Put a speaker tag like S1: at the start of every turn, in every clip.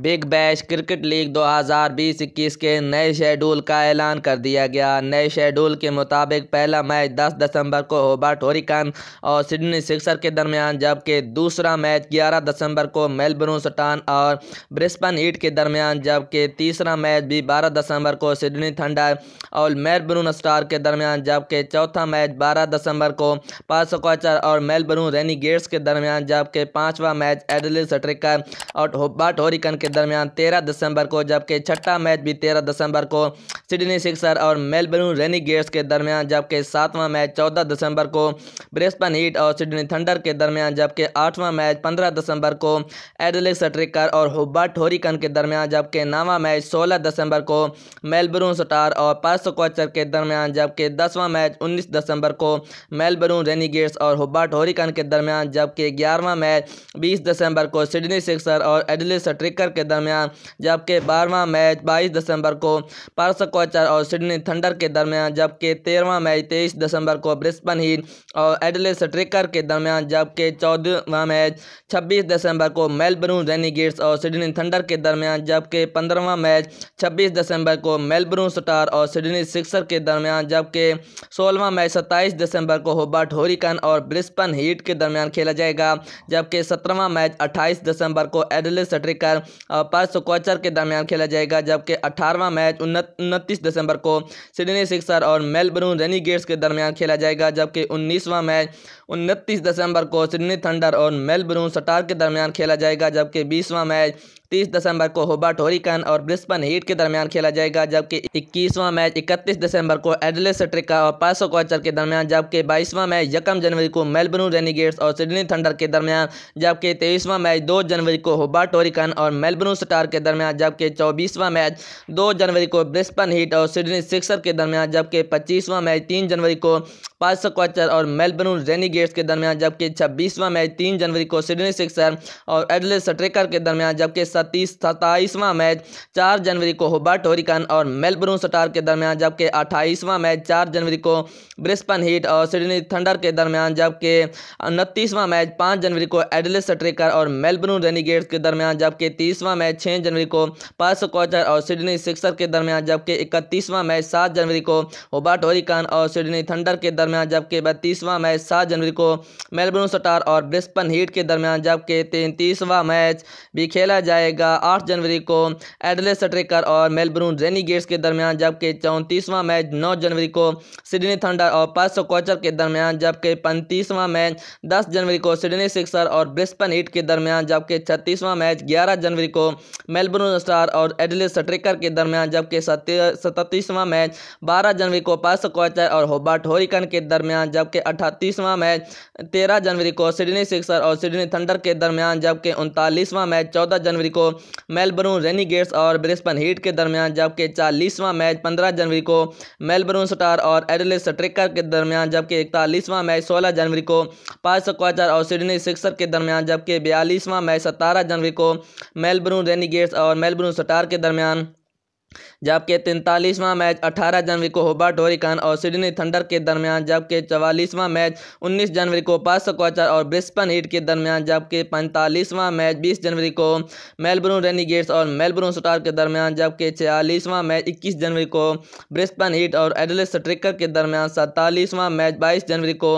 S1: big bash cricket league 2020-21 के नए schedule का ऐलान कर दिया गया नए शेड्यूल के मुताबिक पहला मैच 10 दिसंबर को होबर्ट होरिकन और सिडनी सिक्सर के दरमियान जबकि दूसरा मैच 11 दिसंबर को मेलबर्न स्टान और ब्रिस्बन हीट के दरमियान जबकि तीसरा मैच भी 12 दिसंबर को सिडनी थंडर और मेलबर्न स्टार के दरमियान जबकि चौथा मैच बारह दिसंबर को पासकोचर और मेलबर्न गेट्स के दरमियान जबकि पाँचवा मैच एडलिस सट्रिकर और होबर्ट होरिकन के के दरमियान तेरह दिसंबर को जबकि छठा मैच भी तेरह दिसंबर को सिडनी सिक्सर और मेलबर्न गेट्स के दरमियान जबकि सातवां मैच चौदह दिसंबर को ब्रिस्पन हीट और सिडनी थंडर के दरमियान जबकि आठवां मैच पंद्रह दिसंबर को एडलिक्स ट्रिकर और हुबा होरिकन के दरमियान जबकि नौवां मैच सोलह दिसंबर को मेलबर्न स्टार और पार्सकोचर के दरमियान जबकि दसवां मैच उन्नीस दिसंबर को मेलबर्न गेट्स और हुबा होरिकन के दरमियान जबकि ग्यारहवां मैच बीस दिसंबर को सिडनी सिक्सर और एडलिस ट्रिकर के दरमियान जबकि बारहवा मैच बाईस दिसंबर को पर्स कोचर और सिडनी थंडर के दरमियान जबकि तेरहवा मैच तेईस दिसंबर को ब्रिस्बन हीट और एडले स्ट्रिकर के दरमियान जबकि चौदहवा मैच छब्बीस दिसंबर को मेलबर्न रेनीगेट्स और सिडनी थंडर के दरमियान जबकि पंद्रहवा मैच छब्बीस दिसंबर को मेलबर्न स्टार और सिडनी सिक्सर के दरमियान जबकि सोलहवा मैच सत्ताईस दिसंबर को होबर्ट होरिकन और ब्रिस्बन हीट के दरमियान खेला जाएगा जबकि सत्रहवा मैच अट्ठाईस दिसंबर को एडले स्ट्रिकर पर्स कोचर के दरमियान खेला जाएगा जबकि अठारहवा मैच उनतीस दिसंबर को सिडनी सिक्सर और मेलबर्न गेट्स के दरमियान खेला जाएगा जबकि उन्नीसवां मैच उनतीस दिसंबर को सिडनी थंडर और मेलबर्न स्टार के दरमियान खेला जाएगा जबकि बीसवां मैच तीस दिसंबर को होबर्ट होरिकन और ब्रिस्बन हीट के दरमियान खेला जाएगा जबकि इक्कीसवां मैच इकतीस दिसंबर को एडले सट्रिका और पासो क्वाचर के दरमियान जबकि बाईसवां मैच यकम जनवरी को मेलबर्न रेनीगेट्स और सिडनी थंडर के दरमियान जबकि तेईसवां मैच दो जनवरी को होबर्ट होरिकन और मेलबर्न स्टार के दरमियान जबकि चौबीसवां मैच दो जनवरी को ब्रिस्बन हीट और सिडनी सिक्सर के दरमियान जबकि पच्चीसवां मैच तीन जनवरी को पार्सक्वाचर और मेलबर्न रेनीगेट्स के दरमियान जबकि छब्बीसवां मैच तीन जनवरी को सिडनी सिक्सर और एडले सट्रेकर के दरमियान जबकि सतीस सत्ताईसवां मैच चार जनवरी को होबर्ट होरिकन और मेलबर्न स्टार के दरमियान जबकि अट्ठाईसवां मैच चार जनवरी को ब्रिस्पन हीट और सिडनी थंडर के दरमियान जबकि उनतीसवां मैच पाँच जनवरी को एडले सट्रेकर और मेलबर्न रेनीगेट्स के दरमियान जबकि तीसवां मैच छः जनवरी को पार्सक्वाचर और सिडनी सिक्सर के दरमियान जबकि इकतीसवां मैच सात जनवरी को होबर्ट होरिकन और सिडनी थंडर के दरमियान दरमियान जबकि बत्तीसवां मैच सात जनवरी को मेलबर्न स्टार और ब्रिस्पन हीट के दरमियान जबकि तैंतीसवां मैच भी खेला जाएगा आठ जनवरी को एडले स्ट्रिकर और मेलबर्न रेनीगेट्स के दरमियान जबकि चौंतीसवां मैच नौ जनवरी को सिडनी थंडर और पासो कोचर के दरमियान जबकि पैंतीसवां मैच दस जनवरी को सिडनी सिक्सर और ब्रिस्पन हीट के दरमियान जबकि छत्तीसवां मैच ग्यारह जनवरी को मेलबर्न स्टार और एडले स्ट्रिकर के दरमियान जबकि सतीसवां मैच बारह जनवरी को पास कोचर और होबार्ट होरिकन के के दरमियान जबकि अट्ठतीसवां मैच तेरह जनवरी को सिडनी सिक्सर और सिडनी थंडर के दरमियान जबकि उनतालीसवां मैच चौदह जनवरी को मेलबर्न रेनीगेट्स और ब्रिस्बन हीट के दरमियान जबकि चालीसवां मैच पंद्रह जनवरी को मेलबर्न स्टार और एडले स्ट्रिकर के दरमियान जबकि इकतालीसवां मैच सोलह जनवरी को पाँच स्क्वाचर और सिडनी सिक्सर के दरमियान जबकि बयालीसवां मैच सतारह जनवरी को मेलबर्न रेनीगेट्स और मेलबर्न स्टार के दरमियान जबकि तैंतालीसवां मैच 18 जनवरी को होबर्ट होरिकन और सिडनी थंडर के दरमियान जबकि चवालीसवां मैच 19 जनवरी को पासकोचर और ब्रिस्बन हीट के दरमियान जबकि पैंतालीसवां मैच बीस जनवरी को मेलबर्न रेनीगेट्स और मेलबर्न स्टार के दरमियान जबकि छियालीसवां मैच इक्कीस जनवरी को ब्रिस्बन हीट और एडले स्ट्रिकर के दरमियान सैंतालीसवां मैच बाईस जनवरी को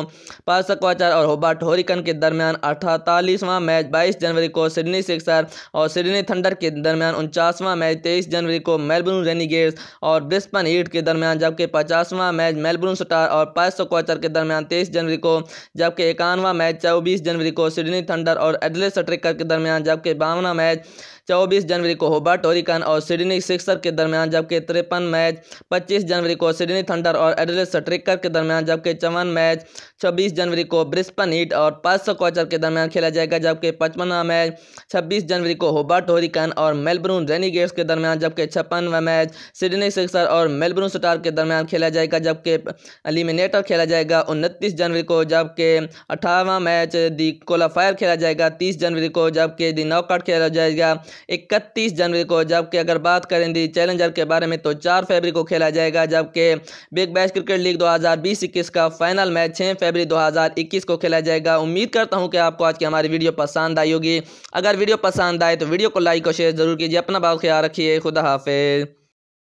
S1: पासकोचर और होबर्ट होरिकन के दरमियान अठतालीसवां मैच बाईस जनवरी को सिडनी सिक्सर और सिडनी थंडर के दरमियान उनचासवां मैच तेईस जनवरी को मेलबर्न बेनी और ब्रिस्बन हीट के दरमियान जबकि पचासवां मैच मेलबर्न स्टार और पैसो कोचर के दरमियान तेईस जनवरी को जबकि इक्यानवा मैच चौबीस जनवरी को सिडनी थंडर और एडले स्ट्रिकर के दरमियान जबकि बावनवा मैच चौबीस जनवरी को होबर्ट टोरिकन और सिडनी सिक्सर के दरमियान जबकि तिरपन मैच पच्चीस जनवरी को सिडनी थंडर और एडलेड स्ट्रिकर के दरमियान जबकि चौवन मैच छब्बीस जनवरी को ब्रिस्पन हीट और पास कोचर के दरमियान खेला जाएगा जबकि पचपनवा मैच छब्बीस जनवरी को होबर्ट होरिकन और मेलबर्न रेनीगेट्स के दरमियान जबकि छप्पनवा मैच सिडनी सिक्सर और मेलबर्न स्टार के दरमियान खेला जाएगा जबकि एलिमिनेटर खेला जाएगा उनतीस जनवरी को जबकि अठारहवा मैच दी क्वालिफायर खेला जाएगा तीस जनवरी को जबकि दी नॉकआउट खेला जाएगा इकतीस जनवरी को जबकि अगर बात करें दी चैलेंजर के बारे में तो चार फरवरी को खेला जाएगा जबकि बिग बैश क्रिकेट लीग दो हज़ार का फाइनल मैच छः फरवरी 2021 को खेला जाएगा उम्मीद करता हूँ कि आपको आज की हमारी वीडियो पसंद आई होगी अगर वीडियो पसंद आए तो वीडियो को लाइक और शेयर ज़रूर कीजिए अपना बहुत ख्याल रखिए खुदा हाफिज़